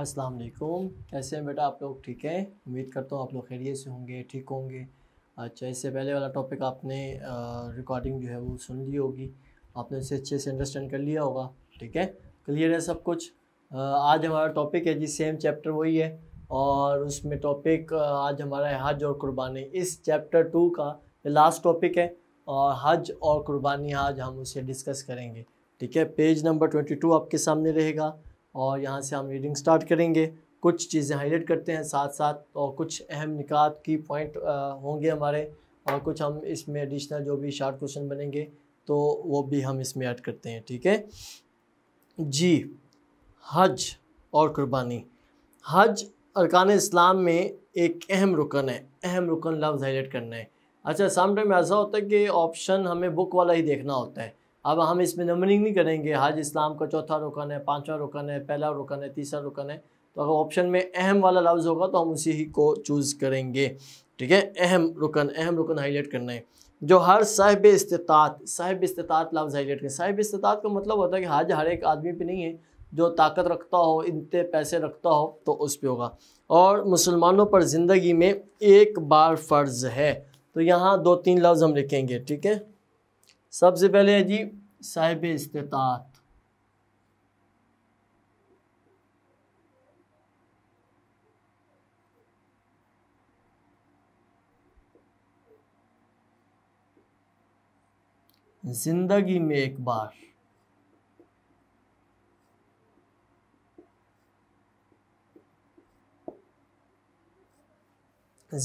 असलम कैसे हैं बेटा आप लोग ठीक हैं उम्मीद करता हूँ आप लोग खैरियत से होंगे ठीक होंगे अच्छा इससे पहले वाला टॉपिक आपने रिकॉर्डिंग जो है वो सुन ली होगी आपने उसे अच्छे से अंडरस्टैंड कर लिया होगा ठीक है क्लियर है सब कुछ आ, आज हमारा टॉपिक है जी सेम चैप्टर वही है और उसमें टॉपिक आज हमारा है हज और कुर्बानी इस चैप्टर टू का लास्ट टॉपिक है और हज और कुर्बानी आज हम उसे डिस्कस करेंगे ठीक है पेज नंबर ट्वेंटी टू आपके सामने रहेगा और यहाँ से हम रीडिंग स्टार्ट करेंगे कुछ चीज़ें हाईलाइट करते हैं साथ साथ और कुछ अहम निकात की पॉइंट होंगे हमारे और कुछ हम इसमें एडिशनल जो भी शार्ट क्वेश्चन बनेंगे तो वो भी हम इसमें ऐड करते हैं ठीक है जी हज और कुर्बानी हज अरकान इस्लाम में एक अहम रुकन है अहम रुकन लफ्ज़ हाईलाइट करना है अच्छा सम टाइम ऐसा होता है कि ऑप्शन हमें बुक वाला ही देखना होता है अब हम इसमें नंबरिंग नहीं करेंगे हज इस्लाम का चौथा रुकन है पाँचवा रुकन है पहला रुकन है तीसरा रुकन है तो अगर ऑप्शन में अहम वाला लफ्ज़ होगा तो हम उसी ही को चूज़ करेंगे ठीक है अहम रुकन अहम रुकन हाईलाइट करना है जो हर साहिब इस्तात साहिब इस्तात लफ्ज़ हाईलाइट करें साहिब इस्तात का मतलब होता है कि हज हर एक आदमी पर नहीं है जो ताकत रखता हो इनते पैसे रखता हो तो उस पर होगा और मुसलमानों पर ज़िंदगी में एक बार फ़र्ज़ है तो यहाँ दो तीन लफ्ज़ हम लिखेंगे ठीक है सबसे पहले है जी साहिब इस्तात जिंदगी में एक बार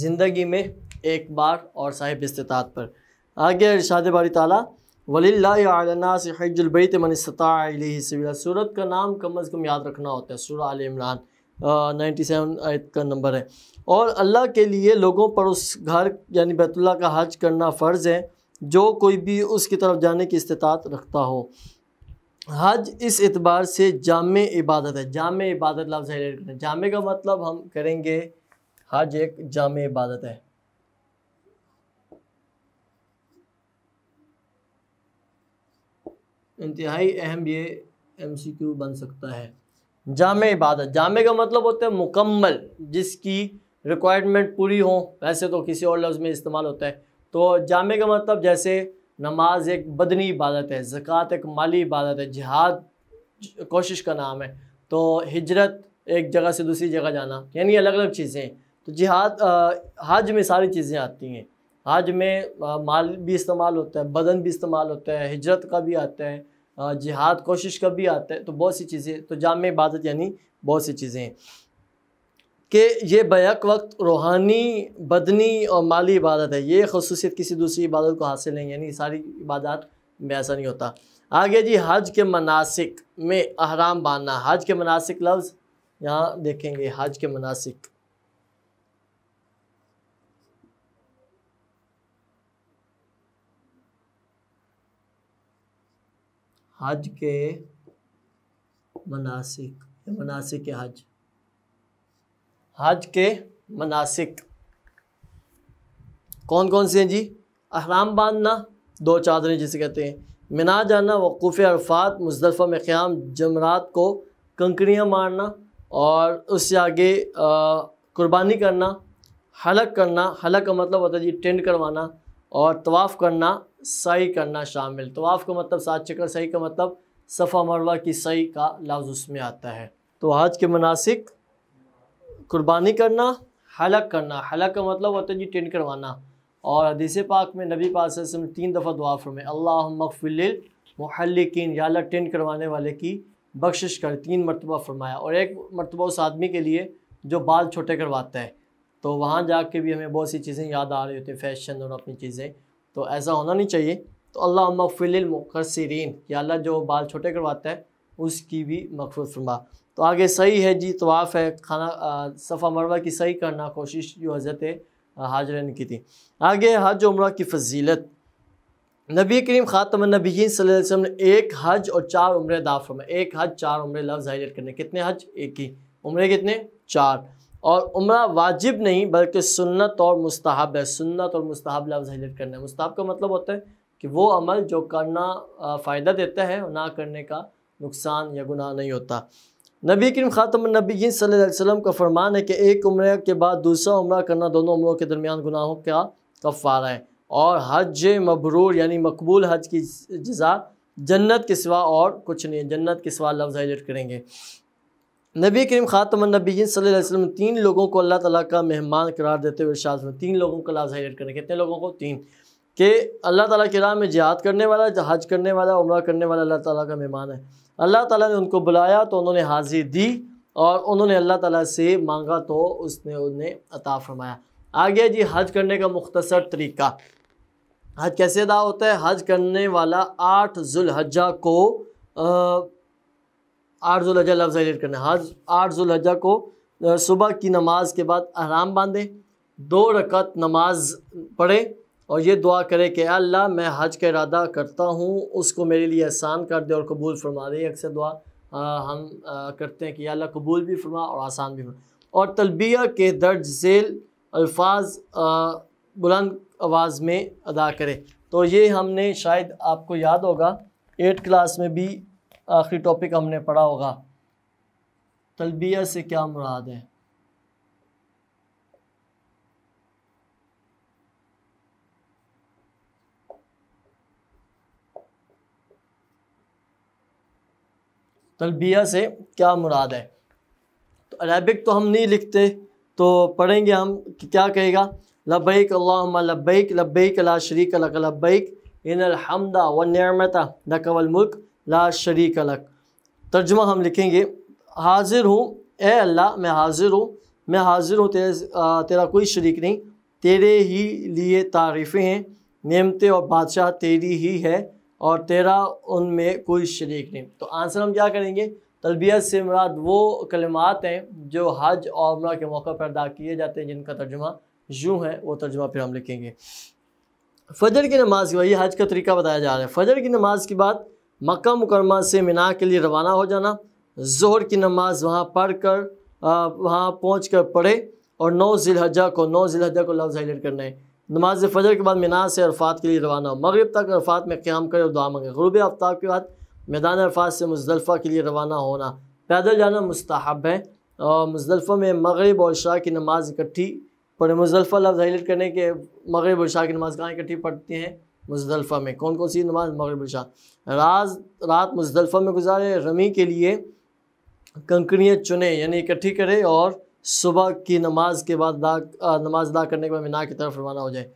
जिंदगी में एक बार और साहिब इस्तात पर आगे इरशाद बारी ताली वलील्लाजबैत मनस्ता सूरत का नाम कम अज़ कम याद रखना होता है सूर आल इमरान नाइन्टी सेवन आयत का नंबर है और अल्लाह के लिए लोगों पर उस घर यानी बैतुल्ला का हज करना फ़र्ज़ है जो कोई भी उसकी तरफ जाने की इस्तात रखता हो हज इस एतबार से जाम इबादत है जाम इबादत लफ्ज़ हाईलाइट जामे का मतलब हम करेंगे हज एक जाम इबादत है इंतहाई अहम ये एम सी क्यू बन सकता है जाम इबादत जामे का मतलब होता है मुकम्मल जिसकी रिक्वायरमेंट पूरी हो वैसे तो किसी और लफ्ज़ में इस्तेमाल होता है तो जामे का मतलब जैसे नमाज एक बदनी इबादत है ज़क़़त एक माली इबादत है जिहाद कोशिश का नाम है तो हिजरत एक जगह से दूसरी जगह जाना यानी अलग अलग चीज़ें तो जिहाद हज में सारी चीज़ें आती हैं हज में आ, माल भी इस्तेमाल होता है बदन भी इस्तेमाल होता है हिजरत का भी आता है जिहाद कोशिश का भी आता है तो बहुत सी चीज़ें तो जाम इबादत यानी बहुत सी चीज़ें हैं कि ये बैक वक्त रूहानी बदनी और माली इबादत है ये खसूसियत किसी दूसरी इबादत को हासिल नहीं यानी सारी इबादत में ऐसा नहीं होता आगे जी हज के मनासिक में अहराम बांधना हज के मनासिक लफ्ज़ यहाँ देखेंगे हज के मनासिक हज के मनासिक मनासिक हज हज के मनासिक कौन कौन से हैं जी अहराम बांधना दो चादरें जिसे कहते हैं मिना जाना वकूफ़ अरफात मुजलफ़ा में क़्याम जमरात को कंकड़ियाँ मारना और उससे आगे कुर्बानी करना हलक करना हलक का मतलब होता है जी टेंट करवाना और तवाफ़ करना सही करना शामिल तो आफ़ का मतलब सात चक्कर सही का मतलब सफ़ा मरवा की सही का लफ्ज़ उसमें आता है तो हज के मुनासिक कुर्बानी करना हलक करना हलक का मतलब होता है जी टेंट करवाना और हदीस पाक में नबी पास में तीन दफ़ा दुआ फरमाए अल्लाह मफ़िल महलिकिन या टेंट करवाने वाले की बख्शिश कर तीन मरतबा फरमाया और एक मरतबा उस आदमी के लिए जो बाल छोटे करवाता है तो वहाँ जा के भी हमें बहुत सी चीज़ें याद आ रही होती हैं फैशन और अपनी चीज़ें तो ऐसा होना नहीं चाहिए तो अल्लाह मुकसरीन या अल्लाह जो बाल छोटे करवाता है उसकी भी मकफूल फरमा तो आगे सही है जी तवाफ़ है खाना आ, सफ़ा मरवा की सही करना कोशिश जो हज़रत हाजर ने की थी आगे हज उम्र की फजीलत नबी करीम ख़ातम नबीन वसल्लम ने एक हज और चार उम्र दाफ़ में एक हज चार उम्र लफ्ज़ हाईलाइट करने कितने हज एक ही उम्र कितने चार और उम्र वाजिब नहीं बल्कि सुन्नत और मुस्तहब है सुन्नत और मुस्तहब लफ्ज़ हिलेट करना है मुस्तहब का मतलब होता है कि वो अमल जो करना फ़ायदा देता है और ना करने का नुकसान या गुनाह नहीं होता नबी करीम ख़ातम नबी वसल्लम का फरमान है कि एक उम्र के बाद दूसरा उम्र करना दोनों उम्रों के दरमियान गुनाहों का कफ़ारा है और हज मबरूर यानी मकबूल हज की जजा जन्नत के सिवा और कुछ नहीं जन्नत के सिवा लफ्ज़ हाईलाइट करेंगे नबी करीम ख़ातमनबीन वसल्लम तीन लोगों को अल्लाह ताला का मेहमान करार देते हुए शाह तीन लोगों का लाज हाईलाइट करें कितने लोगों को तीन कि अल्लाह ताला के राह में जिहाद करने वाला हज करने वाला उम्र करने वाला अल्लाह ताला का मेहमान है अल्लाह ताला ने उनको बुलाया तो उन्होंने हाजिर दी और उन्होंने अल्लाह ताली से मांगा तो उसने उन्हें अता फरमाया आगे जी हज करने का मुख्तसर तरीका हज कैसे अदा होता है हज करने वाला आठ जुल्हजा को आ, आरजुलहजा लफ्ज़ एडिट करना है आरजुलहजा को सुबह की नमाज के बाद आराम बांधें दो रकत नमाज पढ़े और ये दुआ करें कि अल्लाह मैं हज का इरादा करता हूँ उसको मेरे लिए आसान कर दे और कबूल फरमा दे अक्सर दुआ आ, हम आ, करते हैं कि अल्लाह कबूल भी फरमा और आसान भी फरमा और तलबिया के दर्ज झेल अल्फाज बुलंद आवाज़ में अदा करें तो ये हमने शायद आपको याद होगा एट क्लास में भी आखिरी टॉपिक हमने पढ़ा होगा तलबिया से क्या मुराद है तलबिया से क्या मुराद है तो अरेबिक तो हम नहीं लिखते तो पढ़ेंगे हम कि क्या कहेगा लबैक अल्लाह लबैक लबैक ला शरीक लक लबैक इन अलहमदा व नमता लकवल मुल्क ला शरीक अलग तर्जमा हम लिखेंगे हाजिर हूँ ए अल्लाह मैं हाजिर हूँ मैं हाजिर हूँ तेरे तेरा कोई शरीक नहीं तेरे ही लिए तारीफ़ें हैं नियमतें और बादशाह तेरी ही है और तेरा उनमें कोई शरीक नहीं तो आंसर हम क्या करेंगे तलबियत से मुराद वो कलमात हैं जो हज और के मौके पर अदा किए जाते हैं जिनका तर्जुमा यूँ है वो तर्जुमा फिर हम लिखेंगे फजर की नमाज़ की वही हज का तरीका बताया जा रहा है फजर की नमाज़ के बाद मक्का मुकरमा से मिना के लिए रवाना हो जाना जोहर की नमाज़ वहाँ पढ़ कर वहाँ पहुँच कर पढ़े और नौ जिलहजा को नौ जिलहजा को लफ्ज़ हाईलाइट करना है नमाज फजर के बाद मिना से अरफात के लिए रवाना हो मगरब तक अरफात में क़्याम करे और दुआ मंगे गरूब आफ्ताब के बाद मैदान अरफात से मुजलफ़ा के लिए रवाना होना पैदल जाना मुस्तहब है और मुजलफ़ा में मगरब और शाह की नमाज़ इकट्ठी पढ़े मुजलफ़ा लफ्ज़ हाईलाइट करने के मगरब और शाह की नमाज़ कहाँ इकट्ठी पढ़ती हैं मुजलफ़ा में कौन कौन सी नमाज मगरब शाह राज रात मुजलफ़ा में गुजारे रमी के लिए कंकड़ियाँ चुने यानी इकट्ठी करें और सुबह की नमाज के बाद दा नमाज अदा करने के बाद मीना की तरफ रवाना हो जाए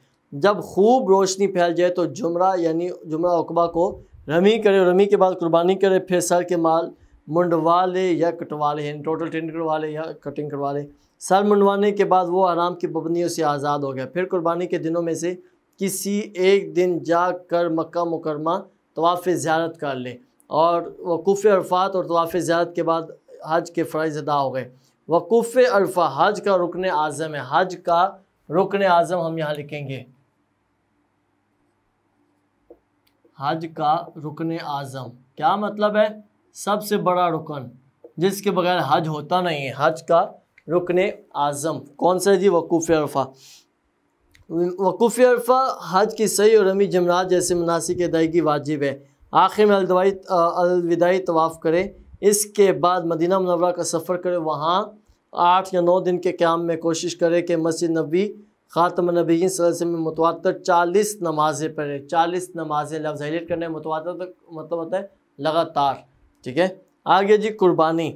जब खूब रोशनी फैल जाए तो जुमरा यानी जुमरा अकबा को रमी करे रमी के बाद कुर्बानी करे फिर सर के माल मुंडवा ले या कटवा ले टोटल टेंट करवा ले या कटिंग करवा ले सर मुंडवाने के बाद वो आराम की पबंदियों से आज़ाद हो गया फिर कुर्बानी के दिनों में से किसी एक दिन जा कर मक्का मुकरमा तवाफ़ ज़्यारत कर लें और वकूफ़ अरफात और तवाफ़ ज़्यारत के बाद हज के फ़र्ज़ अदा हो गए वकूफ़ अरफा हज का रुकन आज़म है हज का रुकन आज़म हम यहाँ लिखेंगे हज का रुकन आज़म क्या मतलब है सबसे बड़ा रुकन जिसके बगैर हज होता नहीं है हज का रुकन आज़म कौन सा जी वकूफ़ अरफा वकूफ़ी अरफा हज की सही और अमी जमरात जैसे मनासिक अदायगी वाजिब है आखिर में अलदवाई अलविदाई तवाफ़ करें इसके बाद मदीना मनवरा का सफ़र करें वहाँ आठ या नौ दिन के क्याम में कोशिश करें कि मस्जिद नबी ख़ातम नबी सदस्य में मुतवा चालीस नमाज़ें पढ़ें चालीस नमाज़ें लफ्ज़ हलीट करने मुतवा मतलब होता है लगातार ठीक है आगे जी कुर्बानी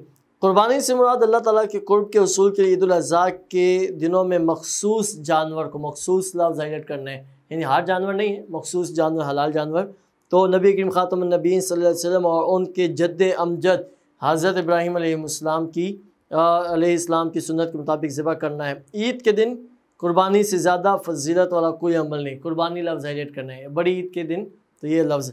कुर्बानी से मुराद अल्लाह ताला के कुर्ब के असूल के लिए ईदाजी के दिनों में मखसूस जानवर को मखसूस लफ्ज़ हाईलाइट करना है यानी हर जानवर नहीं है मखसूस जानवर हलाल जानवर तो नबी करीम नबी वसल्लम और उनके जद अमजद हज़रत इब्राहीम इस्लाम की इस्लाम की सुन्नत के मुताबिक ज़िबा करना है ईद के दिन कुर्बानी से ज़्यादा फजीलत वाला कोई अमल नहीं कुर्बानी लफ्ज़ हाईलाइट करना है बड़ी ईद के दिन तो ये लफ्ज़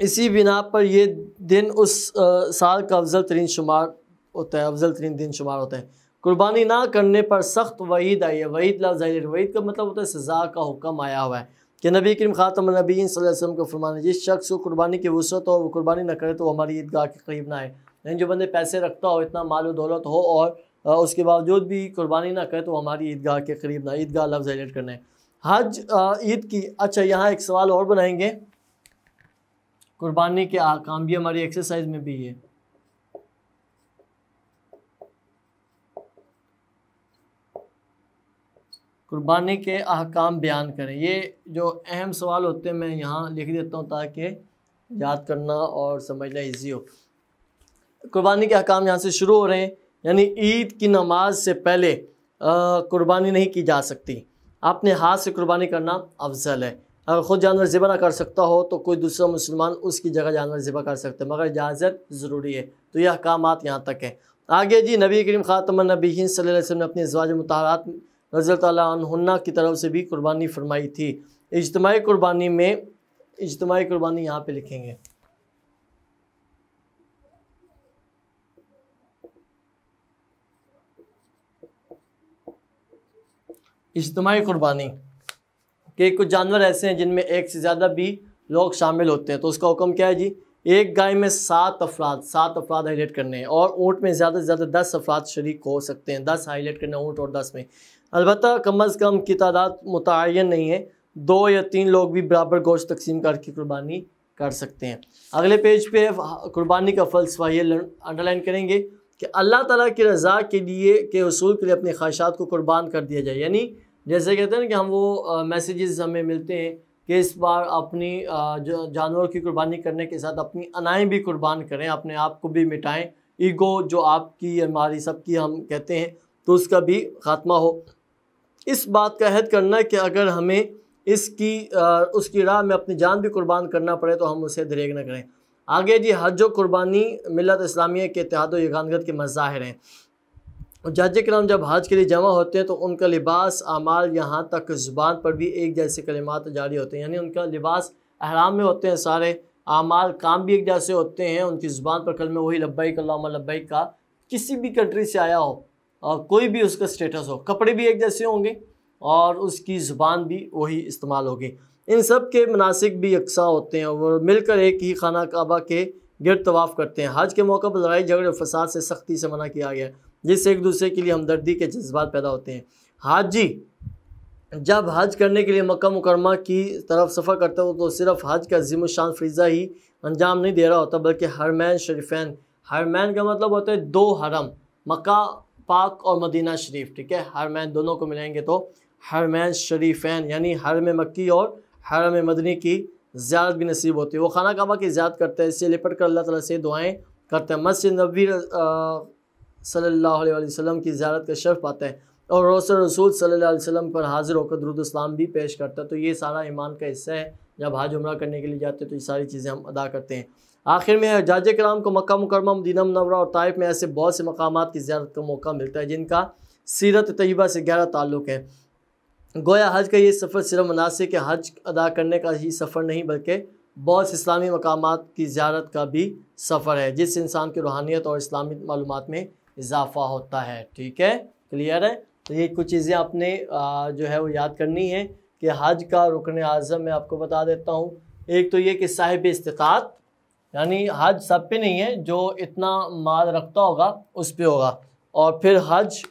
इसी बिना पर ये दिन उस आ, साल का अफजल तरीन शुमार होता है अफजल तरीन दिन शुमार होता है कुर्बानी ना करने पर सख्त वहीद आई है वहीद लाजाहिर वहीद का मतलब होता है सज़ा का हुक्म आया हुआ है कि नबी करीम ख़ातम नबी वसम को फरमाना जिस शख्स को कुर्बानी की वसूत हो वो कुर्बानी ना करे तो वो हमारी ईदगाह के करीब ना आए लेकिन जो बंदे पैसे रखता हो इतना माल दौलत हो और उसके बावजूद भी कुर्बानी ना करे तो हमारी ईदगाह के करीब ना ईदगाह लफ्ज़ एडिट करना है हज ईद की अच्छा यहाँ एक सवाल और बनाएंगे कुर्बानी के काम भी हमारी एक्सरसाइज में भी है कुर्बानी के अहकाम बयान करें ये जो अहम सवाल होते हैं मैं यहाँ लिख देता हूँ ताकि याद करना और समझना इजी हो कुर्बानी के अहकाम यहाँ से शुरू हो रहे हैं यानी ईद की नमाज से पहले कुर्बानी नहीं की जा सकती अपने हाथ से कुर्बानी करना अफजल है अगर ख़ुद जानवर ज़िबा ना कर सकता हो तो कोई दूसरा मुसलमान उसकी जगह जानवर ज़िबा कर सकते हैं मगर इजाज़त ज़रूरी है तो यह अहकाम यहाँ तक हैं आगे जी नबी करीम ख़ातम नबी वसल्लम ने अपने अजवाज मतहरात रज़ी तन्ना की तरफ से भी कुर्बानी फरमाई थी इजतमाही कुर्बानी में इजतमाही कुर्बानी यहाँ पर लिखेंगे इजतमाही कुर्बानी कि कुछ जानवर ऐसे हैं जिनमें एक से ज़्यादा भी लोग शामिल होते हैं तो उसका हुक्म क्या है जी एक गाय में सात अफराद सात अफराद हाईलाइट करने हैं और ऊँट में ज़्यादा से ज़्यादा दस अफराद शरीक हो सकते हैं दस हाईलाइट करने ऊँट और दस में अलबत् कम अज़ कम की तादाद मुतन नहीं है दो या तीन लोग भी बराबर गोश्त तकसीम करके कुर्बानी कर सकते हैं अगले पेज पे कुर्बानी का फ़लसफा ये अंडरलाइन करेंगे कि अल्लाह ताला की रज़ा के लिए के असूल के लिए अपनी ख्वाहिशात को कुर्बान कर दिया जाए यानी जैसे कहते हैं ना कि हम वो मैसेजेस हमें मिलते हैं कि इस बार अपनी जानवर की कुर्बानी करने के साथ अपनी अनाएँ भी कुर्बान करें अपने आप को भी मिटाएं ईगो जो आपकी हमारी सबकी हम कहते हैं तो उसका भी खात्मा हो इस बात का अहद करना कि अगर हमें इसकी उसकी राह में अपनी जान भी कुर्बान करना पड़े तो हम उसे दरेग न करें आगे जी हज व कुर्बानी मिलत इस्लामिया के इतिहाद यगानगत के मज़ाहिर हैं जज कराम जब हज के लिए जमा होते हैं तो उनका लिबास अमाल यहाँ तक ज़ुबान पर भी एक जैसे कलिमात जारी होते हैं यानी उनका लिबास अहराम में होते हैं सारे अमाल काम भी एक जैसे होते हैं उनकी ज़ुबान पर कल में वही लब्बैक अल्लाह लब्बाई का किसी भी कंट्री से आया हो और कोई भी उसका स्टेटस हो कपड़े भी एक जैसे होंगे और उसकी ज़ुबान भी वही इस्तेमाल होगी इन सब के मनासिक भी यकसा होते हैं और मिलकर एक ही खाना काबा के गिर तवाफ़ करते हैं हज के मौके पर लड़ाई झगड़े फसाद से सख्ती से मना किया गया है जिससे एक दूसरे के लिए हमदर्दी के जज्बात पैदा होते हैं हाजी जब हज करने के लिए मक्का मुकरमा की तरफ सफ़र करता हो तो सिर्फ हज का जिम शान फ्रीज़ा ही अंजाम नहीं दे रहा होता बल्कि हरमैन शरीफैन हरमैन का मतलब होता है दो हरम मक्का पाक और मदीना शरीफ ठीक है हरमैन दोनों को मिलाएंगे तो हरमैन शरीफैन यानी हरम मक्की और हरम मदनी की ज्यादात भी नसीब होती है वो खाना काबा की ज़्यादा करता है इससे लिपट कर अल्लाह ताला से दुआएं करते हैं मस्जिद नबी सल्लल्लाहु अलैहि वसल्लम की ज्यारत का शर्फ पाते हैं और रोस रसूल सल्लल्लाहु अलैहि वसल्लम पर हाजिर होकर दरुदस्लाम भी पेश करता है तो ये सारा ईमान का हिस्सा है जब हाज उम्र करने के लिए जाते हैं तो ये सारी चीज़ें हम अदा करते हैं आखिर में हजाज कराम को मक्का मुकरमा मदीना मनवरा और ताइफ में ऐसे बहुत से मकाम की ज्यारत का मौका मिलता है जिनका सीरत तयबा से गहरा ताल्लुक़ है गोया हज का ये सफ़र सिर्फ मनासे के हज अदा करने का ही सफ़र नहीं बल्कि बहुत इस्लामी मकाम की ज्यारत का भी सफ़र है जिस इंसान की रूहानियत और इस्लामी मालूम में इजाफा होता है ठीक है क्लियर है तो ये कुछ चीज़ें आपने जो है वो याद करनी है कि हज का रुकन आज़म मैं आपको बता देता हूँ एक तो ये कि साहिब इस्तात यानी हज सब पे नहीं है जो इतना माल रखता होगा उस पर होगा और फिर हज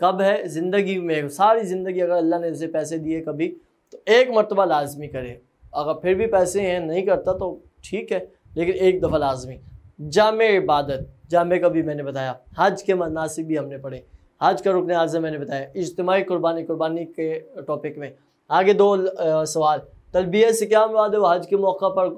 कब है ज़िंदगी में सारी ज़िंदगी अगर अल्लाह ने उसे पैसे दिए कभी तो एक मरतबा लाजमी करे अगर फिर भी पैसे हैं नहीं करता तो ठीक है लेकिन एक दफ़ा लाजमी जाम इबादत जाम का भी मैंने बताया हज के मनासिब भी हमने पढ़े हज का रुकन आज मैंने बताया इज्तमाही कुर्बानी कुर्बानी के टॉपिक में आगे दो सवाल तलबिया से क्या मुराद है हज के मौका पर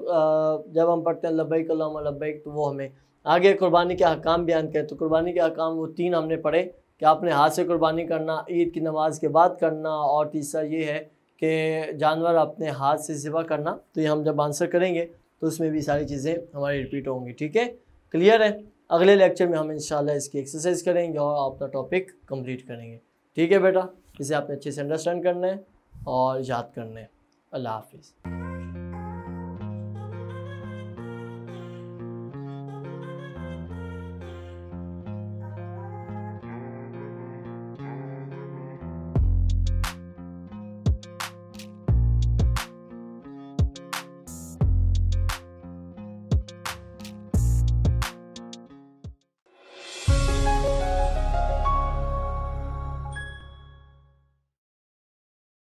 जब हम पढ़ते हैं लबई अल्लाम तो वो हमें आगे कुर्बानी के अहकाम बयान करें तो कुर्बानी के अहकाम वो तीन हमने पढ़े कि आपने हाथ से कुर्बानी करना ईद की नमाज के बाद करना और तीसरा ये है कि जानवर अपने हाथ से सिवा करना तो ये हम जब आंसर करेंगे तो उसमें भी सारी चीज़ें हमारी रिपीट होंगी ठीक है क्लियर है अगले लेक्चर में हम इंशाल्लाह इसकी एक्सरसाइज करेंगे और अपना टॉपिक कंप्लीट करेंगे ठीक है बेटा इसे आपने अच्छे से अंडरस्टैंड करना है और याद करना है अल्लाह हाफिज़